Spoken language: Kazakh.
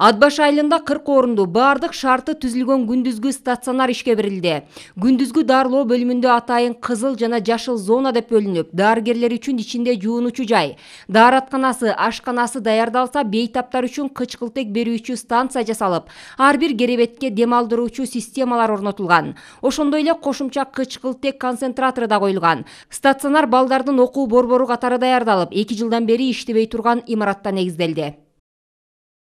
Атбаш айылында 40 орынды бардық шарты түзілген күндізгі стационар ішке берілді. Күндізгі дарлоо бөлімінде атайын қызыл жана жашыл зона деп бөлініп, даргерлер үшін ішінде үші жай. Дааратканасы, ашқанасы даярдалса, бейтаптар үшін кычкылтек берүүчү станция жасалып, ар бир керебетке үші системалар орнотулган. Ошондой эле кошумча кычкылтек концентратору да қойылған. Стационар балдардын оқу борбору катары даярдалып, 2 жылдан бери иштебей турган имараттан негизделди.